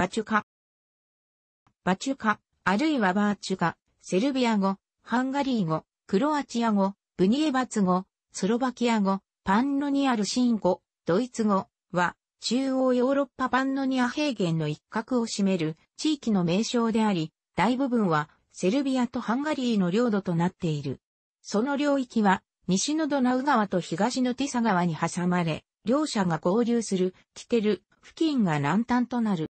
バチュカ。バチュカ、あるいはバーチュカ、セルビア語、ハンガリー語、クロアチア語、ブニエバツ語、スロバキア語、パンノニアルシン語、ドイツ語は、中央ヨーロッパパンノニア平原の一角を占める地域の名称であり、大部分はセルビアとハンガリーの領土となっている。その領域は、西のドナウ川と東のティサ川に挟まれ、両者が合流する、キテル、付近が南端となる。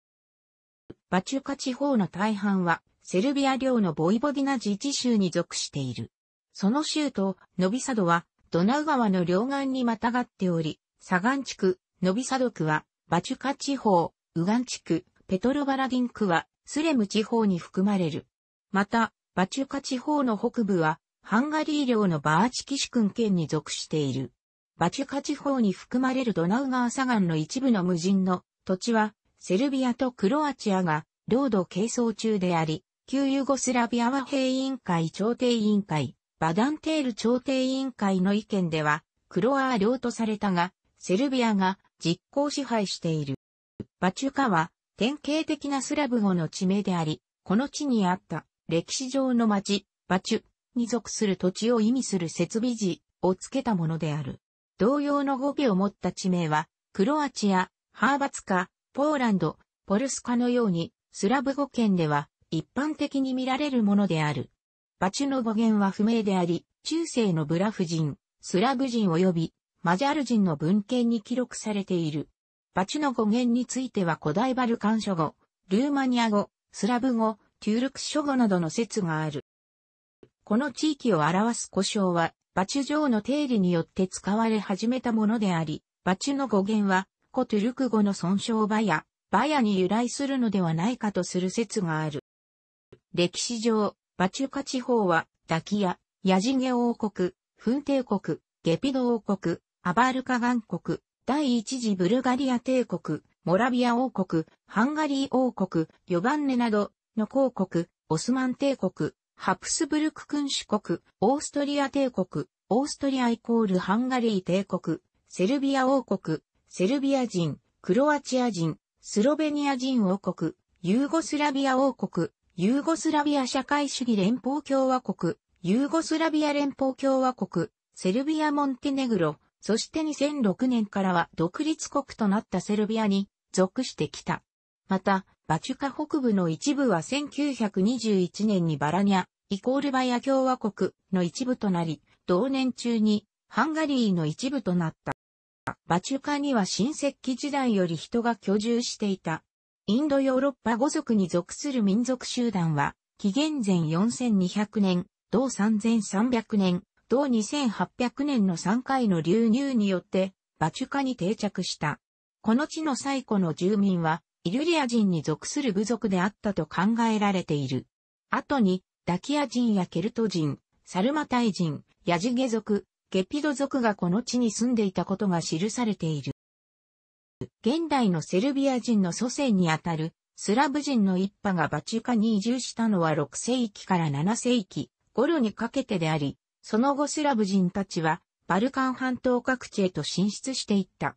バチュカ地方の大半は、セルビア領のボイボディナ自治州に属している。その州とノビサドは、ドナウ川の両岸にまたがっており、サガン地区、ノビサド区は、バチュカ地方、ウガン地区、ペトロバラディン区は、スレム地方に含まれる。また、バチュカ地方の北部は、ハンガリー領のバーチキシクン県に属している。バチュカ地方に含まれるドナウ川左岸の一部の無人の土地は、セルビアとクロアチアが領土係争中であり、旧ユーゴスラビア和平委員会調停委員会、バダンテール調停委員会の意見では、クロア領とされたが、セルビアが実効支配している。バチュカは典型的なスラブ語の地名であり、この地にあった歴史上の町、バチュに属する土地を意味する設備地、をつけたものである。同様の語尾を持った地名は、クロアチア、ハーバツカ、ポーランド、ポルスカのように、スラブ語圏では一般的に見られるものである。バチュの語源は不明であり、中世のブラフ人、スラブ人及びマジャル人の文献に記録されている。バチュの語源については古代バルカン諸語、ルーマニア語、スラブ語、テュールク諸語などの説がある。この地域を表す故障は、バチュ城の定理によって使われ始めたものであり、バチュの語源は、古トゥルク語の損傷バヤ、バヤに由来するのではないかとする説がある。歴史上、バチュカ地方は、ダキア、ヤジゲ王国、フン帝国、ゲピド王国、アバールカガン国、第一次ブルガリア帝国、モラビア王国、ハンガリー王国、ヨバンネなどの公国、オスマン帝国、ハプスブルク君主国、オーストリア帝国、オーストリアイコールハンガリー帝国、セルビア王国、セルビア人、クロアチア人、スロベニア人王国、ユーゴスラビア王国、ユーゴスラビア社会主義連邦共和国、ユーゴスラビア連邦共和国、セルビア・モンテネグロ、そして2006年からは独立国となったセルビアに属してきた。また、バチュカ北部の一部は1921年にバラニャ、イコールバヤ共和国の一部となり、同年中にハンガリーの一部となった。バチュカには新石器時代より人が居住していた。インドヨーロッパ語族に属する民族集団は、紀元前4200年、同3300年、同2800年の3回の流入によって、バチュカに定着した。この地の最古の住民は、イルリア人に属する部族であったと考えられている。後に、ダキア人やケルト人、サルマタイ人、ヤジゲ族、ゲピド族がこの地に住んでいたことが記されている。現代のセルビア人の祖先にあたるスラブ人の一派がバチュカに移住したのは6世紀から7世紀頃にかけてであり、その後スラブ人たちはバルカン半島各地へと進出していった。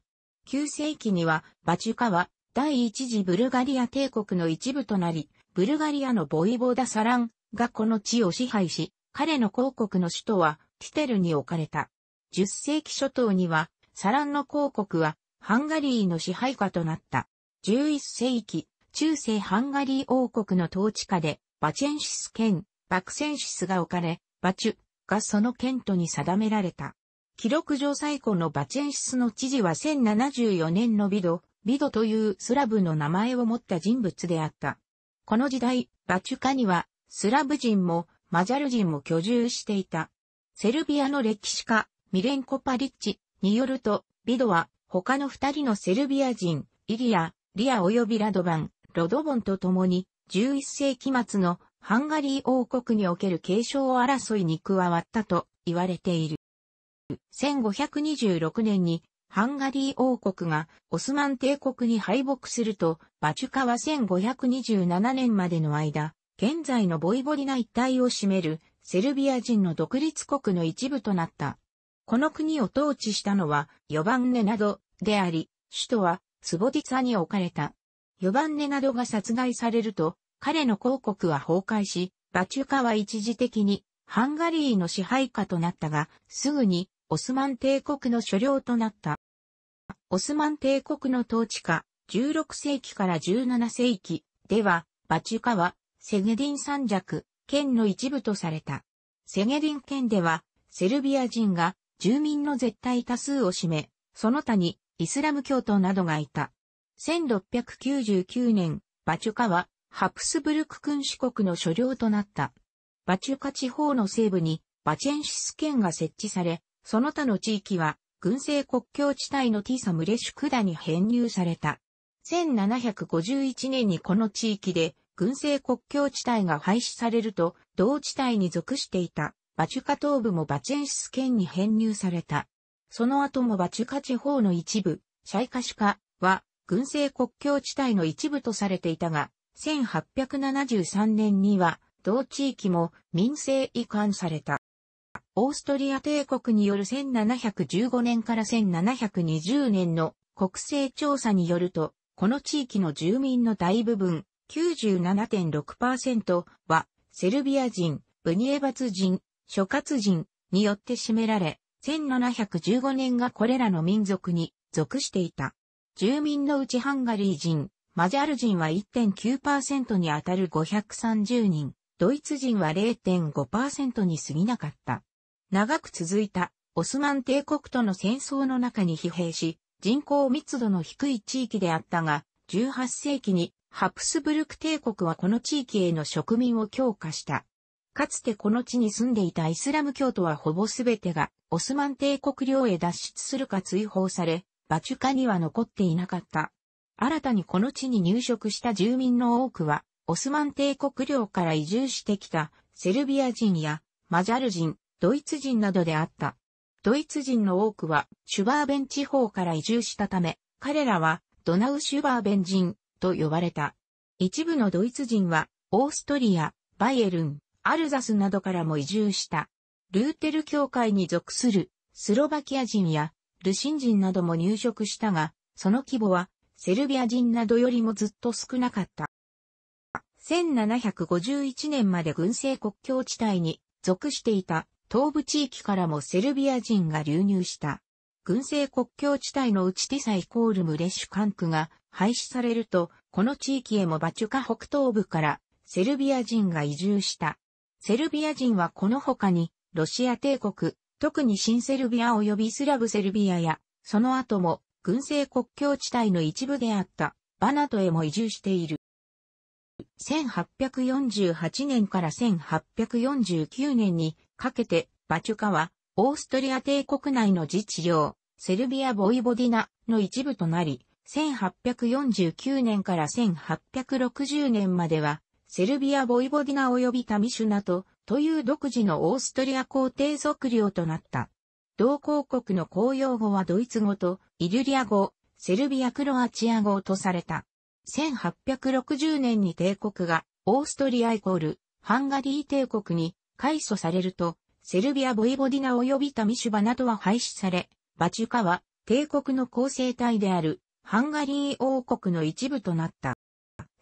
9世紀にはバチュカは第一次ブルガリア帝国の一部となり、ブルガリアのボイボーダ・サランがこの地を支配し、彼の公国の首都はティテルに置かれた。10世紀初頭には、サランの公国は、ハンガリーの支配下となった。11世紀、中世ハンガリー王国の統治下で、バチェンシス県、バクセンシスが置かれ、バチュがその県都に定められた。記録上最古のバチェンシスの知事は1074年のビド、ビドというスラブの名前を持った人物であった。この時代、バチュカには、スラブ人もマジャル人も居住していた。セルビアの歴史家、ミレンコパリッチによると、ビドは他の二人のセルビア人、イリア、リア及びラドバン、ロドボンと共に、11世紀末のハンガリー王国における継承争いに加わったと言われている。1526年にハンガリー王国がオスマン帝国に敗北すると、バチュカは1527年までの間、現在のボイボリナ一帯を占めるセルビア人の独立国の一部となった。この国を統治したのは、ヨバンネなどであり、首都はスボディツァに置かれた。ヨバンネなどが殺害されると、彼の公国は崩壊し、バチュカは一時的にハンガリーの支配下となったが、すぐにオスマン帝国の所領となった。オスマン帝国の統治下、16世紀から17世紀では、バチュカはセゲディン山脈、県の一部とされた。セゲリン県では、セルビア人が住民の絶対多数を占め、その他にイスラム教徒などがいた。1699年、バチュカはハプスブルク君主国の所領となった。バチュカ地方の西部にバチェンシス県が設置され、その他の地域は軍政国境地帯のティサムレシュクダに編入された。1751年にこの地域で軍政国境地帯が廃止されると、同地帯に属していたバチュカ東部もバチェンシス県に編入された。その後もバチュカ地方の一部、シャイカシュカは軍政国境地帯の一部とされていたが、1873年には同地域も民政移管された。オーストリア帝国による1715年から1720年の国勢調査によると、この地域の住民の大部分、97.6%はセルビア人、ブニエバツ人、諸葛人によって占められ、1715年がこれらの民族に属していた。住民のうちハンガリー人、マジャル人は1.9%にあたる530人、ドイツ人は0.5%に過ぎなかった。長く続いたオスマン帝国との戦争の中に疲弊し、人口密度の低い地域であったが、18世紀にハプスブルク帝国はこの地域への植民を強化した。かつてこの地に住んでいたイスラム教徒はほぼすべてがオスマン帝国領へ脱出するか追放され、バチュカには残っていなかった。新たにこの地に入植した住民の多くは、オスマン帝国領から移住してきたセルビア人やマジャル人、ドイツ人などであった。ドイツ人の多くはシュバーベン地方から移住したため、彼らはドナウシュバーベン人、と呼ばれた。一部のドイツ人は、オーストリア、バイエルン、アルザスなどからも移住した。ルーテル教会に属するスロバキア人やルシン人なども入植したが、その規模はセルビア人などよりもずっと少なかった。1751年まで軍政国境地帯に属していた東部地域からもセルビア人が流入した。軍政国境地帯の内、ちティサイコールムレシュ管区が廃止されると、この地域へもバチュカ北東部からセルビア人が移住した。セルビア人はこの他に、ロシア帝国、特に新セルビア及びスラブセルビアや、その後も、軍政国境地帯の一部であった、バナトへも移住している。1848年から1849年にかけて、バチュカは、オーストリア帝国内の自治領、セルビア・ボイボディナの一部となり、1849年から1860年までは、セルビア・ボイボディナ及びタミシュナトという独自のオーストリア皇帝測領となった。同公国の公用語はドイツ語とイリュリア語、セルビア・クロアチア語とされた。1860年に帝国がオーストリアイコールハンガリー帝国に改祖されると、セルビア・ボイボディナ及びタミシュバなどは廃止され、バチュカは帝国の構成体であるハンガリー王国の一部となった。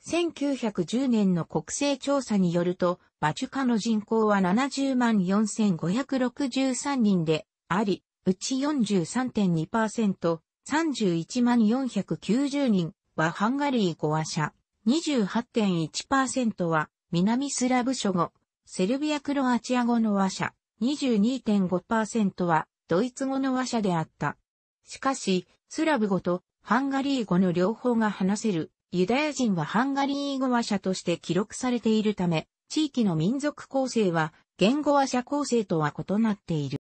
1910年の国勢調査によると、バチュカの人口は70万4563人であり、うち43.2%、31万490人はハンガリー語話者、28.1%は南スラブ諸語、セルビア・クロアチア語の話者、22.5%はドイツ語の話者であった。しかし、スラブ語とハンガリー語の両方が話せるユダヤ人はハンガリー語話者として記録されているため、地域の民族構成は言語話者構成とは異なっている。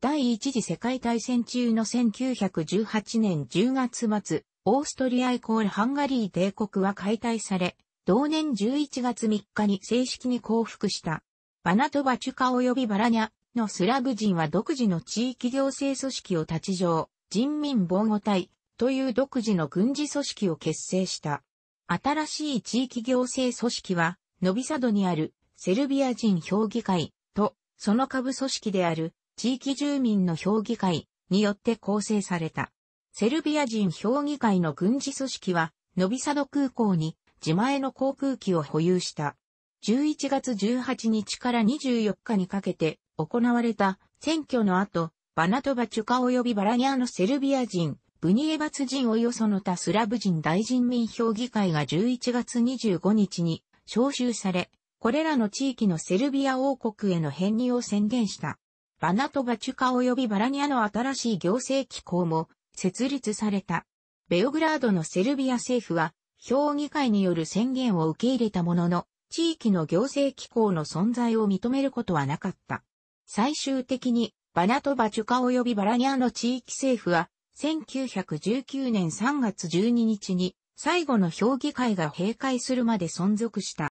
第一次世界大戦中の1918年10月末、オーストリアイコールハンガリー帝国は解体され、同年11月3日に正式に降伏した。バナトバチュカ及びバラニャのスラブ人は独自の地域行政組織を立ち上、人民防護隊、という独自の軍事組織を結成した。新しい地域行政組織は、ノビサドにあるセルビア人評議会と、その下部組織である地域住民の評議会によって構成された。セルビア人評議会の軍事組織は、ノビサド空港に自前の航空機を保有した。11月18日から24日にかけて行われた選挙の後、バナトバチュカ及びバラニアのセルビア人ブニエバツ人およその他スラブ人大人民評議会が11月25日に招集され、これらの地域のセルビア王国への編入を宣言した。バナトバチュカ及びバラニアの新しい行政機構も設立された。ベオグラードのセルビア政府は、評議会による宣言を受け入れたものの、地域の行政機構の存在を認めることはなかった。最終的に、バナトバチュカ及びバラニアの地域政府は、1919年3月12日に最後の評議会が閉会するまで存続した。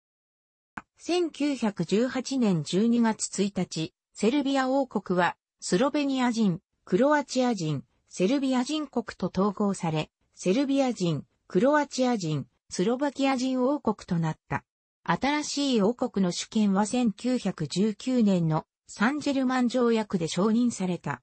1918年12月1日、セルビア王国はスロベニア人、クロアチア人、セルビア人国と統合され、セルビア人、クロアチア人、スロバキア人王国となった。新しい王国の主権は1919年のサンジェルマン条約で承認された。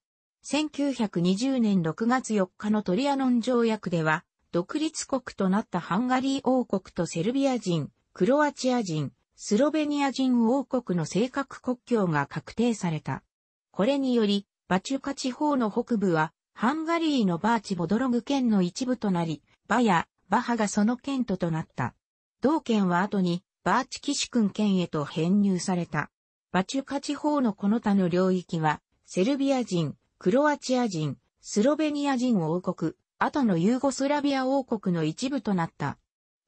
1920年6月4日のトリアノン条約では、独立国となったハンガリー王国とセルビア人、クロアチア人、スロベニア人王国の正確国境が確定された。これにより、バチュカ地方の北部は、ハンガリーのバーチボドログ県の一部となり、バヤ、バハがその県ととなった。同県は後に、バーチキシクン県へと編入された。バチュカ地方のこの他の領域は、セルビア人、クロアチア人、スロベニア人王国、後のユーゴスラビア王国の一部となった。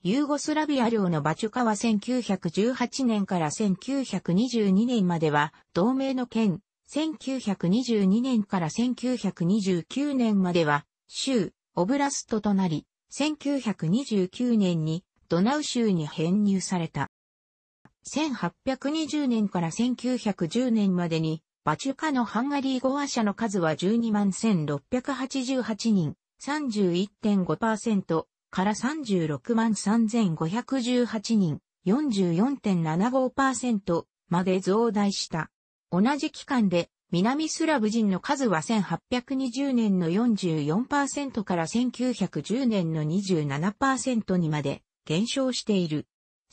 ユーゴスラビア領のバチュカは1918年から1922年までは同盟の県、1922年から1929年までは州、オブラストとなり、1929年にドナウ州に編入された。1820年から1910年までにバチュカのハンガリー語話者の数は12万1688人、31.5%から36万3518人、44.75%まで増大した。同じ期間で、南スラブ人の数は1820年の44%から1910年の27%にまで減少している。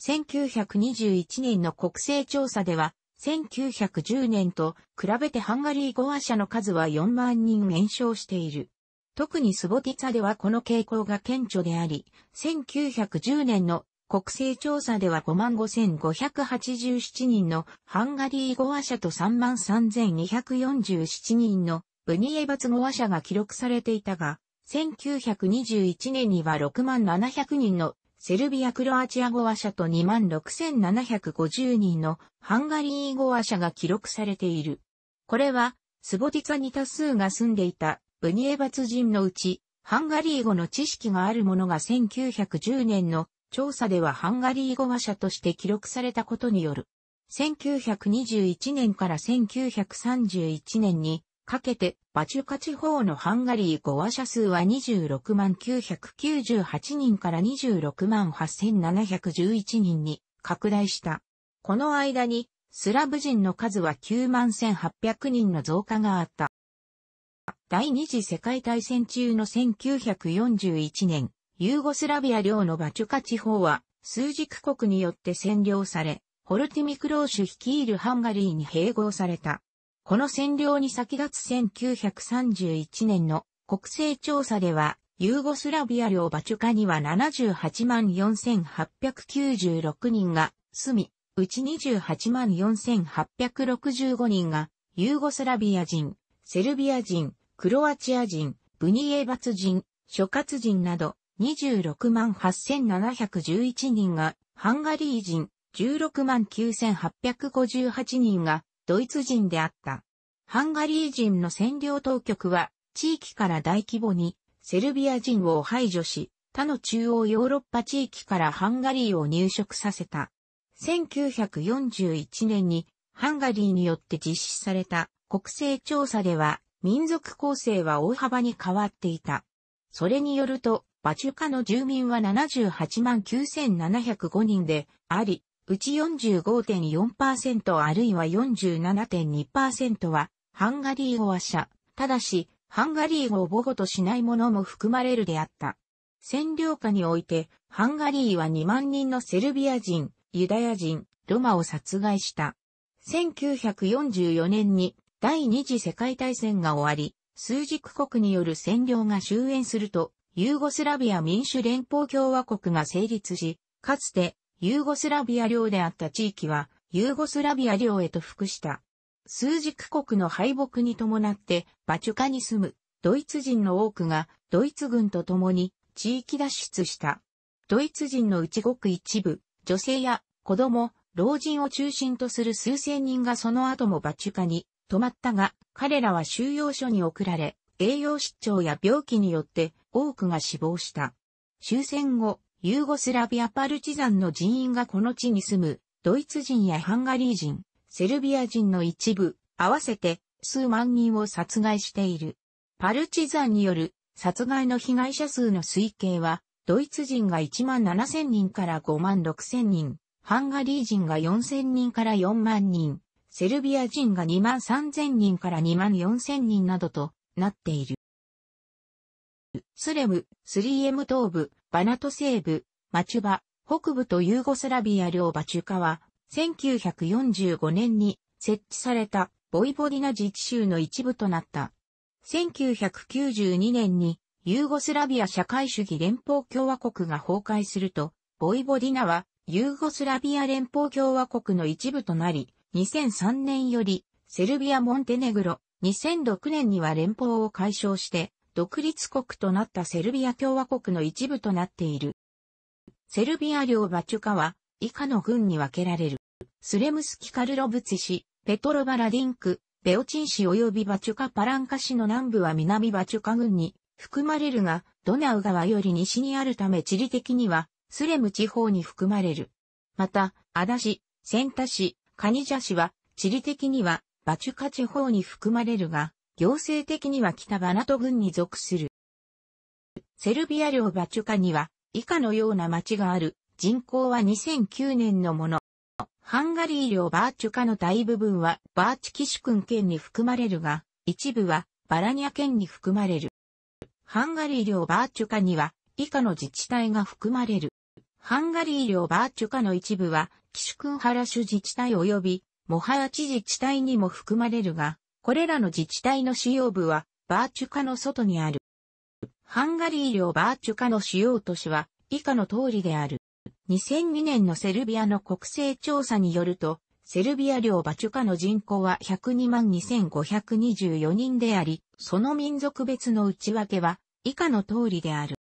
1921年の国勢調査では1910年と比べてハンガリー語話者の数は4万人減少している。特にスボティツァではこの傾向が顕著であり、1910年の国勢調査では55,587人のハンガリー語話者と33,247人のブニエバツ語話者が記録されていたが、1921年には6700人のセルビア・クロアチア語話者と26,750人のハンガリー語話者が記録されている。これは、スボティツァに多数が住んでいたブニエバツ人のうち、ハンガリー語の知識がある者が1910年の調査ではハンガリー語話者として記録されたことによる。1921年から1931年にかけて、バチュカ地方のハンガリー語話者数は26万998人から26万8711人に拡大した。この間に、スラブ人の数は9万1800人の増加があった。第二次世界大戦中の1941年、ユーゴスラビア領のバチュカ地方は、数軸国によって占領され、ホルティミクローシュ率いるハンガリーに併合された。この占領に先立つ1931年の国勢調査では、ユーゴスラビア領バチュカには78万4896人が住み、うち28万4865人がユーゴスラビア人、セルビア人、クロアチア人、ブニエバツ人、諸葛人など26万8711人がハンガリー人、16万9858人がドイツ人であった。ハンガリー人の占領当局は、地域から大規模にセルビア人を排除し、他の中央ヨーロッパ地域からハンガリーを入植させた。1941年にハンガリーによって実施された国勢調査では民族構成は大幅に変わっていた。それによると、バチュカの住民は78万9705人であり、うち45.4%あるいは47.2%はハンガリー語話者、ただし、ハンガリー語を母語としないもも含まれるであった。占領下において、ハンガリーは2万人のセルビア人、ユダヤ人、ロマを殺害した。1944年に第二次世界大戦が終わり、数軸国による占領が終焉すると、ユーゴスラビア民主連邦共和国が成立し、かつてユーゴスラビア領であった地域は、ユーゴスラビア領へと服した。数軸国の敗北に伴って、バチュカに住むドイツ人の多くがドイツ軍と共に地域脱出した。ドイツ人のうちごく一部、女性や子供、老人を中心とする数千人がその後もバチュカに泊まったが、彼らは収容所に送られ、栄養失調や病気によって多くが死亡した。終戦後、ユーゴスラビアパルチザンの人員がこの地に住む、ドイツ人やハンガリー人、セルビア人の一部、合わせて数万人を殺害している。パルチザンによる殺害の被害者数の推計は、ドイツ人が1万7000人から5万6000人、ハンガリー人が4000人から4万人、セルビア人が2万3000人から2万4000人などとなっている。スレム、エム東部、バナト西部、マチュバ、北部とユーゴスラビア領バチュカは、1945年に設置されたボイボディナ自治州の一部となった。1992年にユーゴスラビア社会主義連邦共和国が崩壊すると、ボイボディナはユーゴスラビア連邦共和国の一部となり、2003年よりセルビア・モンテネグロ、2006年には連邦を解消して独立国となったセルビア共和国の一部となっている。セルビア領バチュカは以下の軍に分けられる。スレムスキカルロブツ市、ペトロバラディンク、ベオチン市及びバチュカパランカ市の南部は南バチュカ軍に含まれるが、ドナウ川より西にあるため地理的にはスレム地方に含まれる。また、アダ市、センタ市、カニジャ市は地理的にはバチュカ地方に含まれるが、行政的には北バナト郡に属する。セルビア領バチュカには以下のような町がある。人口は2009年のもの。ハンガリー領バーチュカの大部分はバーチキシュクン県に含まれるが、一部はバラニア県に含まれる。ハンガリー領バーチュカには以下の自治体が含まれる。ハンガリー領バーチュカの一部は、キシュクンハラシュ自治体及び、モハーチ自治体にも含まれるが、これらの自治体の主要部は、バーチュカの外にある。ハンガリー領バーチュカの主要都市は、以下の通りである。2002年のセルビアの国勢調査によると、セルビア領バチュカの人口は1022524人であり、その民族別の内訳は以下の通りである。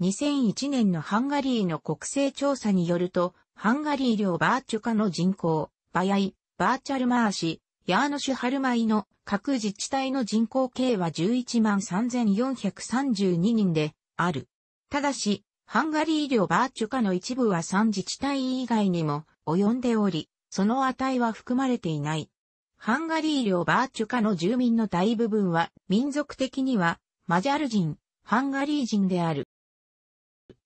2001年のハンガリーの国勢調査によると、ハンガリー領バーチュカの人口、バヤイ、バーチャルマーシ、ヤーノシュハルマイの各自治体の人口計は11万3432人である。ただし、ハンガリー領バーチュカの一部は3自治体以外にも及んでおり、その値は含まれていない。ハンガリー領バーチュカの住民の大部分は民族的にはマジャル人、ハンガリー人である。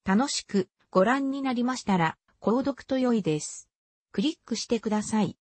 楽しくご覧になりましたら、購読と良いです。クリックしてください。